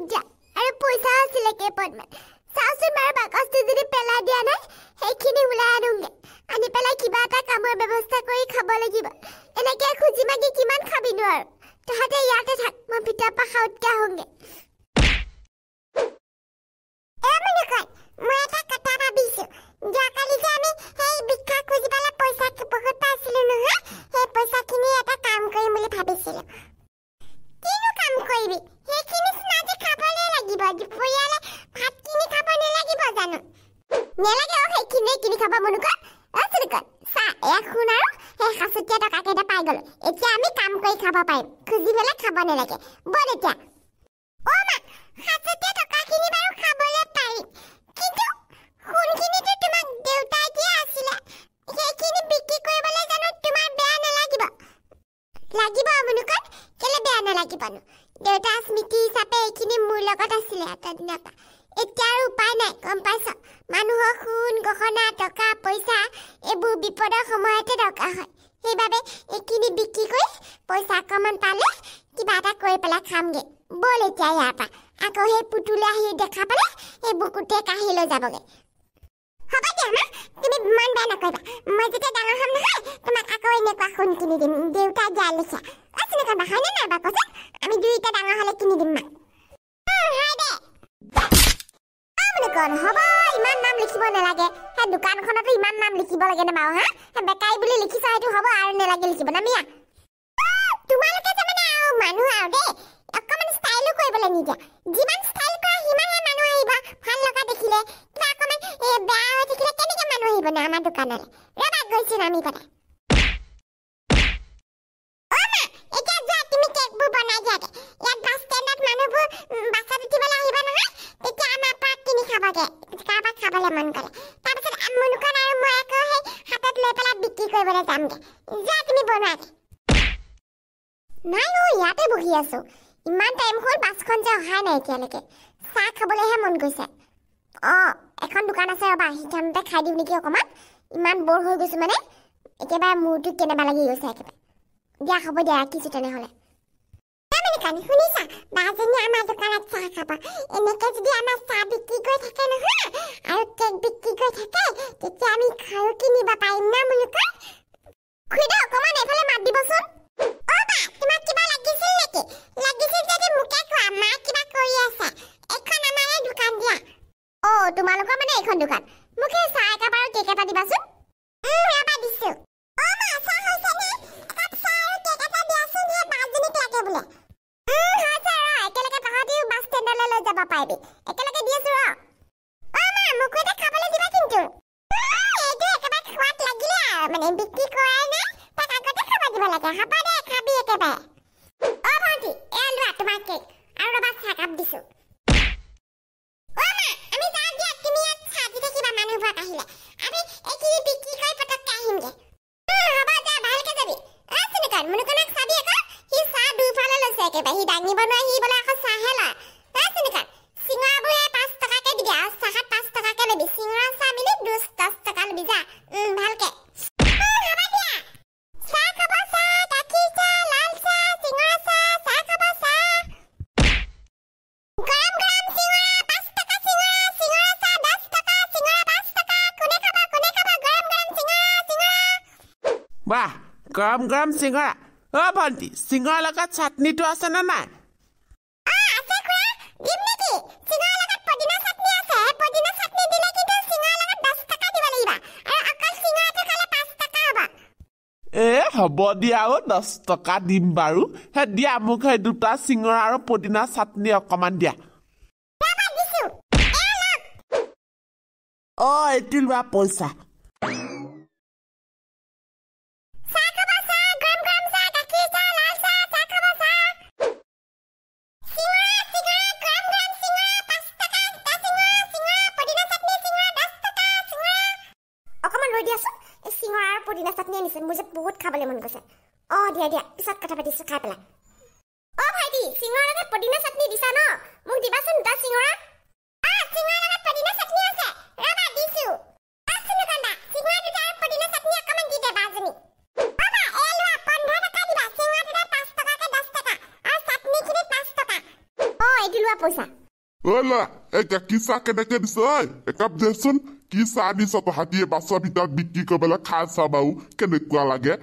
ৰুক যা আৰু পইচা আছিলে কেপত মানে চাওচোন বাৰু বাকচটো যদি পেলাই দিয়া ন নেলাগে অ সেইখিনি কিনি খাব মনুখন অচুনিকন চা এক শুন আৰু সেই সাঁচতীয়া টকা কেইটা পাই গলো এতিয়া আমি কাম কৰি খাব পাৰিম খুজি পেলাই খাব নেলাগে বল এতিয়া লাগিব মনুখন কেলে বেয়া নালাগিবনো দেউতা স্মৃতি হিচাপে এইখিনি মোৰ লগত আছিলে এটা দিনৰ পৰা এতিয়াৰ উপায় নাই গম পাইছ মানুহৰ সোণ গহনা টকা পইচা এইবোৰ বিপদৰ সময়তে দৰকাৰ হয় সেইবাবে এইখিনি বিক্ৰী কৰি পইচা অকণমান পালে কিবা এটা কৰি পেলাই খামগৈ ব'ল এতিয়া ইয়াৰ পৰা আকৌ সেই পুতুলি আহি দেখা পালে সেই বুকুতে কাঢ়ি লৈ যাবগৈ হ'ব দিয়া মা তুমি ইমান বেয়া নকৰিবা মই যেতিয়া ডাঙৰ হ'ম নহয় তোমাক আকৌ এনেকুৱা সোণ কিনি দিম দেউতা দিয়াৰ লেখীয়া অ' নাই বা কৈছে আমি দুয়োটা ডাঙৰ হ'লে কিনি দিম মা বলন হ'ব ইমান নাম লিখিব নালাগে সেই দোকানখনতো ইমান নাম লিখিব লাগে নে বাৰু হা সেই বেকাৰী বুলি লিখিছা সেইটো হ'ব আৰু নেলাগে লিখিব না মিয়া তোমালোকে জানানে আৰু মানুহ আৰু দেই অকণমান ষ্টাইলো কৰিব লাগে নেকি যিমান ষ্টাইল কৰা সিমানহে মানুহ আহিবা ভাল লগা দেখিলে কিবা অকণমান এই বেয়া হৈ থাকিলে কেনেকৈ মানুহ আহিব নে আমাৰ দোকানলৈ ৰ'বা গৈছো নামি পেলাই খাবলৈ মন গ'লে তাৰপিছত মনুখন আৰু মই আকৌ সেই হাতত লৈ পেলাই বিক্ৰী কৰিবলৈ যামগে যা তুমি বনোৱাগে নাই অ' ইয়াতে বহি আছো ইমান টাইম হ'ল বাছখন যে অহা নাই এতিয়ালৈকে চাহ খাবলৈহে মন গৈছে অঁ এখন দোকান আছে ৰ'বা সেইখনতে খাই দিম নেকি অকণমান ইমান বৰ হৈ গৈছোঁ মানে একেবাৰে মূৰটো কেনেবা লাগি গৈছে একেবাৰে দিয়া হ'ব দিয়া ৰাখিছোঁ তেনেহ'লে শুনিছা বাজনী আমাৰ দোকানত চাহ খাব এনেকে যদি আমাৰ চাহ বিক্ৰী কৰি থাকে নহয় কৈ থাকে তেতিয়া আমি খাৰু কিনিব পাৰিম না মুনুকৰ খুইদে অকণমান এইফালে মাত দিবচোন একেলগে দি আছো ৰ মোকো এটা খাবলৈ দিবা কিন্তু এইটো একেবাৰে সোৱাদ লাগিলে আৰু মানে বিক্ৰী কৰাই নাই তাক আগতে খাব দিব লাগে হ'ব দে খাবি একেবাৰে অ ভণ্টি এ লোৱা তোমাৰ কেক আৰু ৰবা চাহ কাপ দিছো মানুহবোৰক আহিলে আমি এইখিনি বিক্ৰী কৰি পটককে আহিমগে হ'ব যা ভালকে যাবি অ চিনিকাৰ মনোকনাক চাবি আকৌ সি চাহ দুইফালে লৈছে একেবাৰে সি দাঙিব নোৱাৰি বাহ গৰম গৰম চিঙৰা অ ভণ্টি চিঙৰ লগত চাটনিটো আছে নে নাই হ'ব দিয়া আৰু দহ টকা দিম বাৰু হে দিয়া মোক সেই দুটা চিঙৰা আৰু পদিনা চাটনি অকণমান দিয়া অ' এইটো লোৱা পইচা দিন আছাত নি আনিছে মোৰ যে বহুত খাবলৈ মন গৈছে অঁ দিয়া দিয়া পিছত কথা পাতিছোঁ খাই পেলাই অ ভাইটি চিঙৰাতে পদিনা চাটনি দিছা ন মোক দিবাচোন দুটা চিঙৰা পইচা ওলা এটা কি চাকে দেখে দিছ এই একাপ দেচোন কি চাবি চতহাতিয়ে বাছ পিতা বিক্ৰী কৰিবলৈ খা চা বাৰু কেনেকুৱা লাগে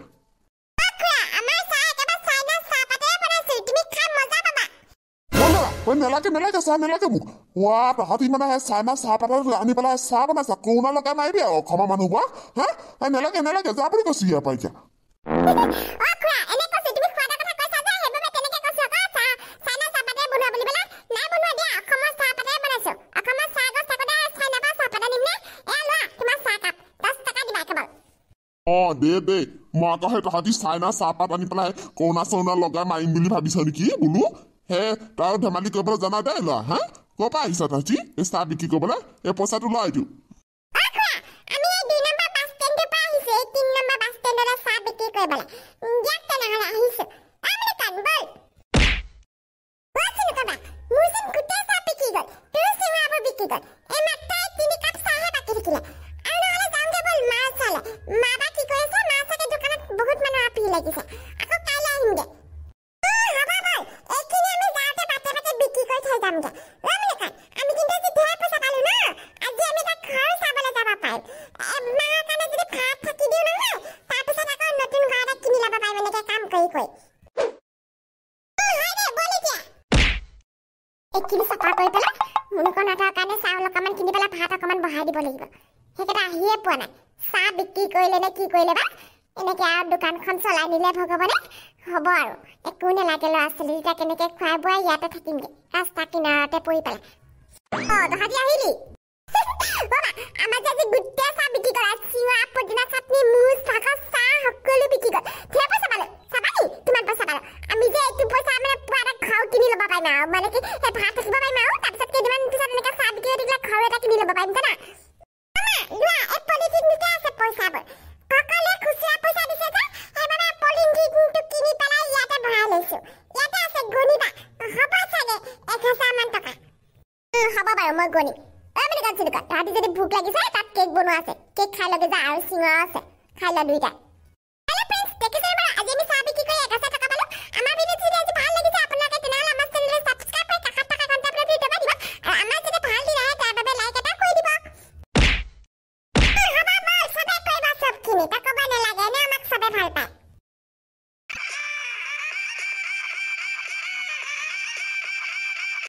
নেলাগে নেলাগে চাহ নেলাগে মোক ৱা তহঁতি মানে সেই চাই মাছ চাহপাতত আনি পেলাই চাহ বনাইছে কৰোণা লগা নাই দিয়া অসমৰ মানুহ বা হা নেলাগে নেলাগে যা বুলি কৈছো ইয়াৰ পৰা এতিয়া অঁ দে দে মই আকৌ সেই তহঁতি চাই চাহপাত আনি পেলাই কৰোণা চৰোণা লগাই মাৰিম বুলি ভাবিছ নেকি বোলো হে তাৰ ধেমালি কৰিবলৈ জানা দে ল হা ক'ৰ পৰা আহিছ তহঁতি এই চাহ বিক্ৰী কৰিবলৈ এই পইচাটো লৈ দিওঁ মোক ৰমিলেখন আমি কিন্তু আজি ধেৰ পইচা পালো ন আজি আমি এটা ঘৰ চাবলৈ যাব পাৰোঁ এমাহৰ কাৰণে যদি ভাত থাকি দিওঁ নহয় তাৰপিছত আকৌ নতুন ঘৰ এটা কিনি ল'ব পাৰিম এনেকৈ কাম কৰি কৰি এইখিনি চাফা কৰি পেলাই মোনোকৰ নাটৰ কাৰণে চাউল অকণমান কিনি পেলাই ভাত অকণমান বহাই দিব লাগিব সেইকেইটা আহিয়ে পোৱা নাই চাহ বিক্ৰী কৰিলে নে কি কৰিলে বা এনেকৈ আৰু দোকানখন চলাই নিলে ভগৱানে হ'ব আৰু একো নেলাগে ল'ৰা ছোৱালী দুটা কেনেকে খোৱা বোৱা ইয়াতে থাকিমগে ৰাস্তা কিনাৰতে পৰি পেলাই আহিলি মানে কি ভাত বাৰু মই গণি এইবিলাক চিনি কয় ৰাতি যদি ভোক লাগিছে তাত কেক বনোৱা আছে কেক খাই লগে যা আৰু চিঙৰা আছে খাই লোৱা দুইটাই